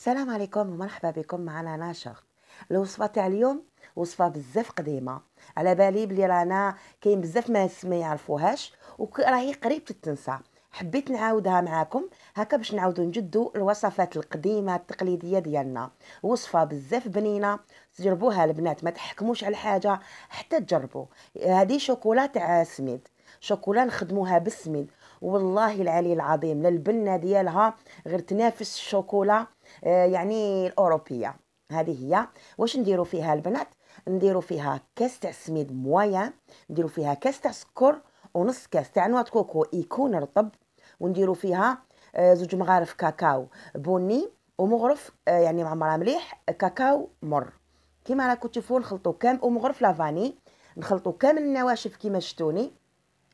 السلام عليكم ومرحبا بكم معنا ناشر الوصفه تاع اليوم وصفه بزاف قديمه على بالي بلي رانا كاين بزاف ناس ما يعرفوهاش وراهي قريب تتنسى حبيت نعاودها معاكم هكا باش نعاودو نجدو الوصفات القديمه التقليديه ديالنا وصفه بزاف بنينه تجربوها البنات ما تحكموش على حاجه حتى تجربوا هذه شوكولا تاع سميد شوكولا نخدموها بالسميد والله العلي العظيم للبنه ديالها غير تنافس الشوكولا آه، يعني الاوروبيه هذه هي واش نديروا فيها البنات نديروا فيها كاس تاع سميد مويان نديروا فيها كاس تاع سكر ونص كاس تاع نواه كوكو يكون رطب ونديروا فيها آه، زوج مغارف كاكاو بني ومغرف آه، يعني معمره مليح كاكاو مر كيما راكم تشوفوا نخلطوا كام ومغرف لافاني نخلطوا كامل النواشف كيما شتوني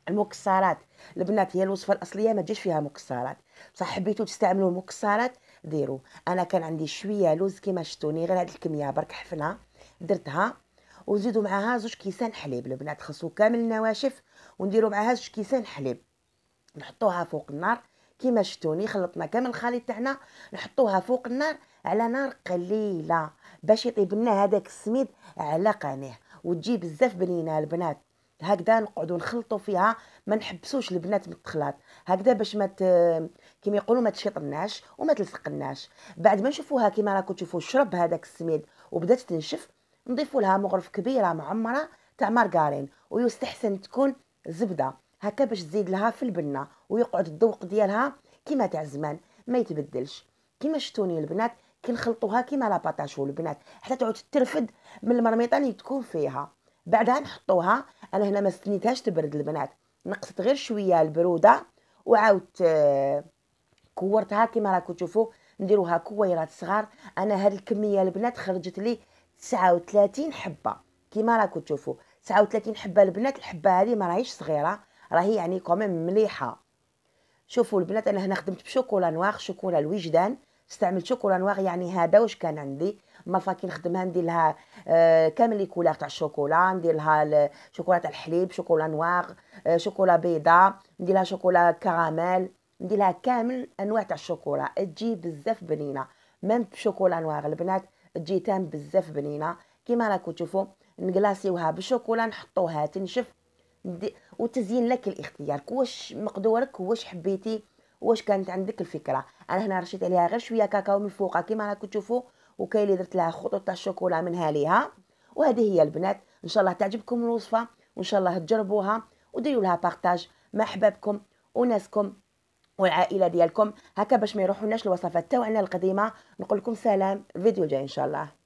المكسرات البنات هي الوصفه الاصليه ما تجيش فيها مكسرات بصح حبيتو تستعملوا المكسرات ديروا انا كان عندي شويه لوز كيما شتوني غير هذه الكميه برك حفنه درتها ونزيدوا معاها زوج كيسان حليب البنات خصو كامل النواشف ونديروا معاها زوج كيسان حليب نحطوها فوق النار كيما شتوني خلطنا كامل الخليط تاعنا نحطوها فوق النار على نار قليله باش يطيب لنا هذاك السميد على قناه وتجي بزاف بنينه البنات هكذا نقعدوا نخلطوا فيها ما نحبسوش البنات من التخلاط هكذا باش ما كيما يقولوا ما تشيطناش وما تلصقناش بعد ما نشوفوها كيما راكم تشوفوا شرب هذاك السميد وبدات تنشف نضيفوا لها مغرف كبيره معمره تاع مارغارين ويستحسن تكون زبده هكا باش تزيد لها في البنه ويقعد الذوق ديالها كيما تاع زمان ما يتبدلش كيما شتوني البنات كنخلطوها كيما لا باتاشو البنات حتى تعود ترفد من المرميطه اللي تكون فيها بعدها نحطوها انا هنا ما استنيتهاش تبرد البنات نقصت غير شويه البروده وعاودت آه، كورتها كما راكم تشوفوا نديروها كويرات صغار انا هاد الكميه البنات خرجت لي 39 حبه كما راكم تشوفوا 39 حبه البنات الحبه هذه ما راهيش صغيره راهي يعني كوميم مليحه شوفوا البنات انا هنا خدمت بشوكولا نواغ شوكولا الوجدان استعملت شوكولا نواغ يعني هذا واش كان عندي مثلا كي نخدمها ندير لها آه، كامل لي كولار تاع الشوكولا ندير لها شوكولا تاع الحليب شوكولا نواغ آه، شوكولا بيضاء ندير لها شوكولا كراميل ندير لها كامل انواع تاع الشوكولا تجي بزاف بنينه ميم بشوكولا نواغ البنات تجي تام بزاف بنينه كيما راكو تشوفوا نكلاسيوها بالشوكولا نحطوها تنشف وتزين لك الاختيار واش مقدورك واش حبيتي واش كانت عندك الفكره انا هنا رشيت عليها غير شويه كاكاو من فوقها كيما راكو تشوفوا اللي درت لها خطوط تاع الشوكولا منها ليها وهذه هي البنات ان شاء الله تعجبكم الوصفه وان شاء الله تجربوها وديروا لها بارطاج مع احبابكم وناسكم والعائله ديالكم هكا باش ما يروحوناش الوصفات تاعنا القديمه نقول لكم سلام الفيديو الجاي ان شاء الله